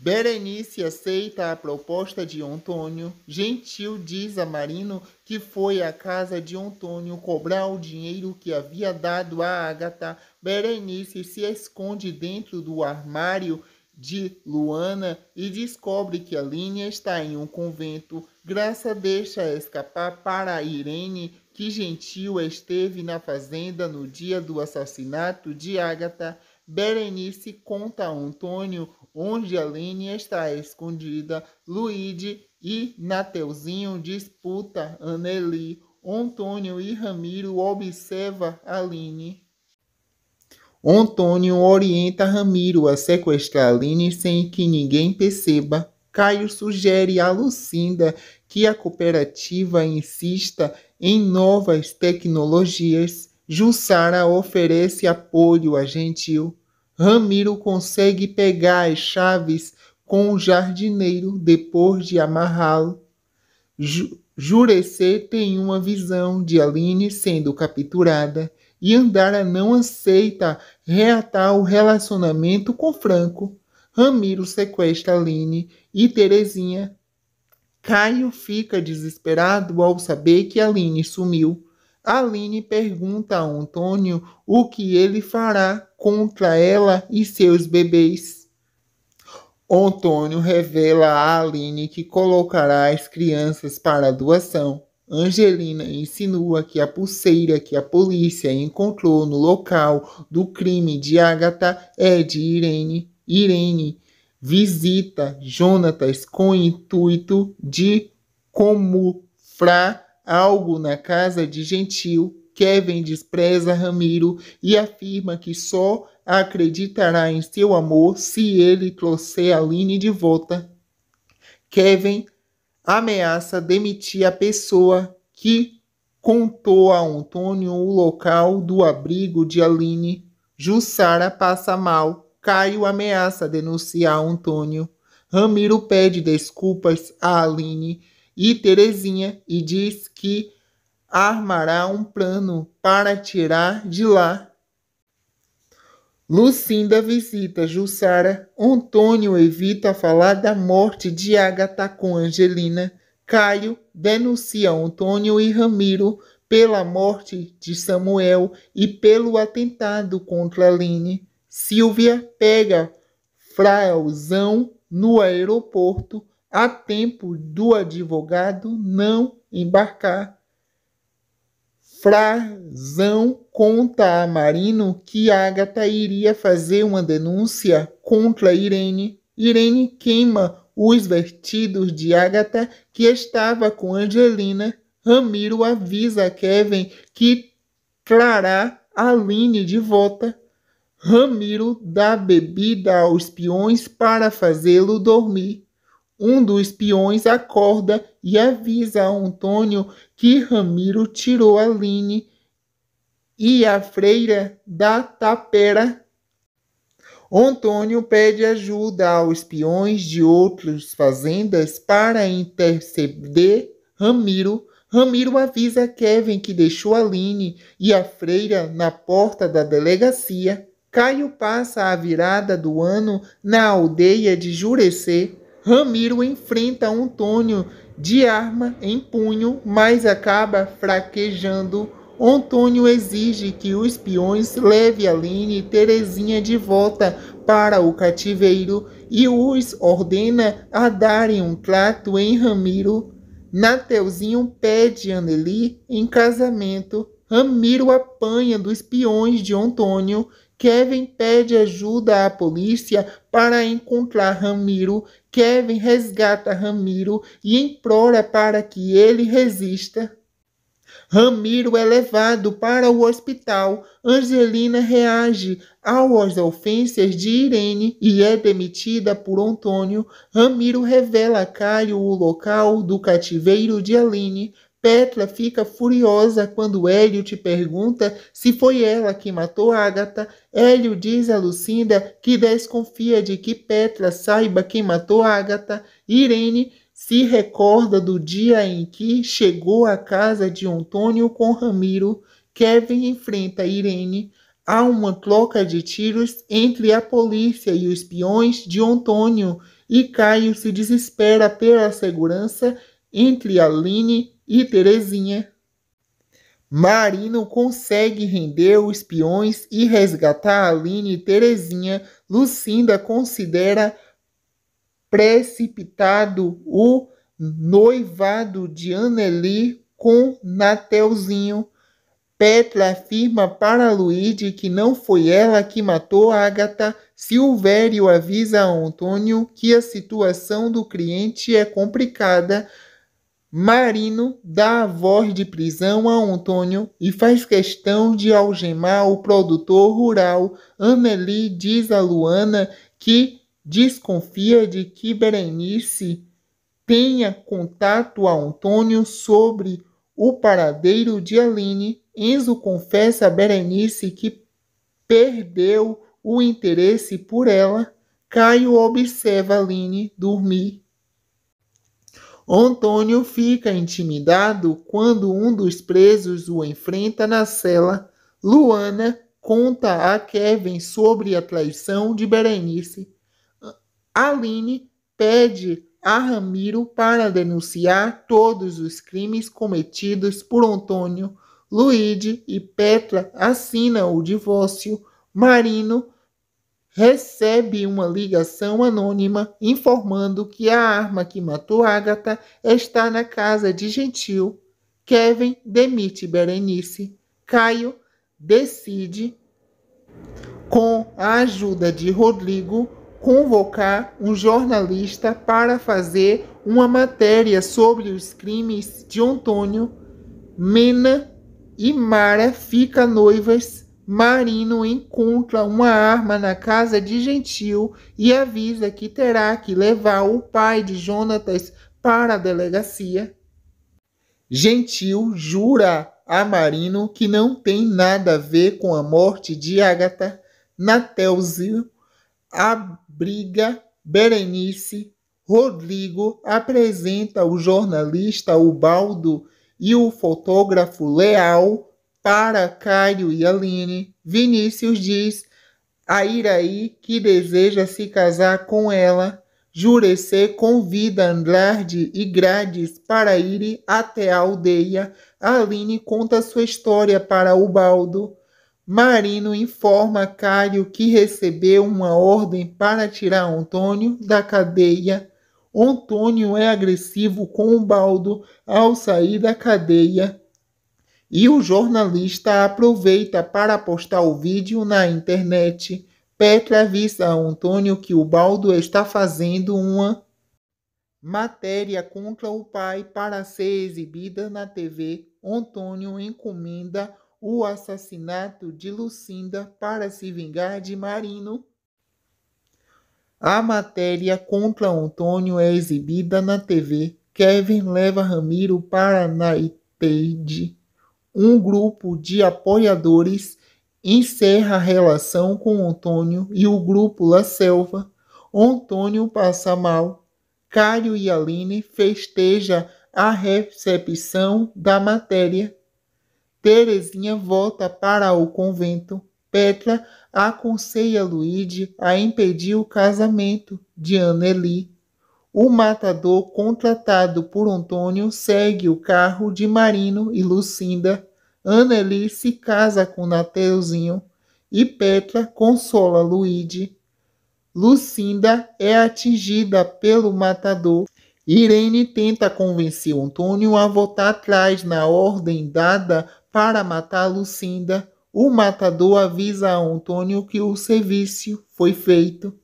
Berenice aceita a proposta de Antônio. Gentil diz a Marino que foi à casa de Antônio cobrar o dinheiro que havia dado a Agatha. Berenice se esconde dentro do armário de Luana e descobre que a Aline está em um convento. Graça deixa escapar para Irene que Gentil esteve na fazenda no dia do assassinato de Agatha. Berenice conta a Antônio onde Aline está escondida, Luíde e Nateuzinho disputa Anneli, Antônio e Ramiro observa Aline. Antônio orienta Ramiro a sequestrar Aline sem que ninguém perceba. Caio sugere a Lucinda que a cooperativa insista em novas tecnologias. Jussara oferece apoio a Gentil. Ramiro consegue pegar as chaves com o jardineiro depois de amarrá-lo. Jurecê tem uma visão de Aline sendo capturada e Andara não aceita reatar o relacionamento com Franco. Ramiro sequestra Aline e Terezinha. Caio fica desesperado ao saber que Aline sumiu. Aline pergunta a Antônio o que ele fará contra ela e seus bebês. Antônio revela a Aline que colocará as crianças para doação. Angelina insinua que a pulseira que a polícia encontrou no local do crime de Agatha é de Irene. Irene visita Jonatas com o intuito de fracassar algo na casa de Gentil. Kevin despreza Ramiro e afirma que só acreditará em seu amor se ele trouxer Aline de volta. Kevin ameaça demitir a pessoa que contou a Antônio o local do abrigo de Aline. Jussara passa mal. Caio ameaça denunciar Antônio. Ramiro pede desculpas a Aline e Terezinha e diz que armará um plano para tirar de lá. Lucinda visita Jussara. Antônio evita falar da morte de Agatha com Angelina. Caio denuncia Antônio e Ramiro pela morte de Samuel e pelo atentado contra Aline. Silvia pega Fraelzão no aeroporto a tempo do advogado não embarcar. Frazão conta a Marino que Agatha iria fazer uma denúncia contra Irene. Irene queima os vestidos de Agatha que estava com Angelina. Ramiro avisa Kevin que trará Aline de volta. Ramiro dá bebida aos peões para fazê-lo dormir. Um dos peões acorda e avisa a Antônio que Ramiro tirou a Line e a freira da tapera. Antônio pede ajuda aos peões de outras fazendas para interceder Ramiro. Ramiro avisa Kevin que deixou a Line e a freira na porta da delegacia. Caio passa a virada do ano na aldeia de Jurecê. Ramiro enfrenta Antônio de arma em punho, mas acaba fraquejando. Antônio exige que os peões leve Aline e Terezinha de volta para o cativeiro e os ordena a darem um trato em Ramiro. Natelzinho pede Anneli em casamento. Ramiro apanha dos peões de Antônio. Kevin pede ajuda à polícia para encontrar Ramiro Kevin resgata Ramiro e implora para que ele resista. Ramiro é levado para o hospital. Angelina reage às ofensas de Irene e é demitida por Antônio. Ramiro revela a Caio o local do cativeiro de Aline. Petra fica furiosa quando Hélio te pergunta se foi ela que matou Ágata. Hélio diz a Lucinda que desconfia de que Petra saiba quem matou Ágata. Irene se recorda do dia em que chegou à casa de Antônio com Ramiro. Kevin enfrenta Irene. Há uma troca de tiros entre a polícia e os peões de Antônio e Caio se desespera pela segurança entre Aline e Terezinha. Mari não consegue render os peões e resgatar Aline e Terezinha. Lucinda considera precipitado o noivado de Anneli com Natelzinho. Petra afirma para Luíde que não foi ela que matou Agatha. Silvério avisa a Antônio que a situação do cliente é complicada. Marino dá a voz de prisão a Antônio e faz questão de algemar o produtor rural. Anneli diz a Luana que desconfia de que Berenice tenha contato a Antônio sobre o paradeiro de Aline. Enzo confessa a Berenice que perdeu o interesse por ela. Caio observa Aline dormir Antônio fica intimidado quando um dos presos o enfrenta na cela. Luana conta a Kevin sobre a traição de Berenice. Aline pede a Ramiro para denunciar todos os crimes cometidos por Antônio. Luíde e Petra assinam o divórcio. Marino recebe uma ligação anônima informando que a arma que matou Agatha está na casa de Gentil. Kevin demite Berenice. Caio decide, com a ajuda de Rodrigo, convocar um jornalista para fazer uma matéria sobre os crimes de Antônio. Mena e Mara ficam noivas Marino encontra uma arma na casa de Gentil e avisa que terá que levar o pai de Jonatas para a delegacia. Gentil jura a Marino que não tem nada a ver com a morte de Agatha. Natelzio abriga Berenice. Rodrigo apresenta o jornalista Ubaldo e o fotógrafo Leal para Caio e Aline, Vinícius diz a Iraí que deseja se casar com ela. Jurecê convida Andrade e Grades para irem até a aldeia. Aline conta sua história para Ubaldo. Marino informa Cário que recebeu uma ordem para tirar Antônio da cadeia. Antônio é agressivo com Ubaldo ao sair da cadeia e o jornalista aproveita para postar o vídeo na internet. Petra avisa a Antônio que o Baldo está fazendo uma matéria contra o pai para ser exibida na TV. Antônio encomenda o assassinato de Lucinda para se vingar de Marino. A matéria contra Antônio é exibida na TV. Kevin leva Ramiro para Naiteide um grupo de apoiadores encerra a relação com Antônio e o grupo La Selva. Antônio passa mal. Cário e Aline festeja a recepção da matéria. Terezinha volta para o convento. Petra aconselha Luíde a impedir o casamento de Anneli. O matador contratado por Antônio segue o carro de Marino e Lucinda Anneli se casa com Nateuzinho e Petra consola Luide. Lucinda é atingida pelo matador. Irene tenta convencer Antônio a voltar atrás na ordem dada para matar Lucinda. O matador avisa a Antônio que o serviço foi feito.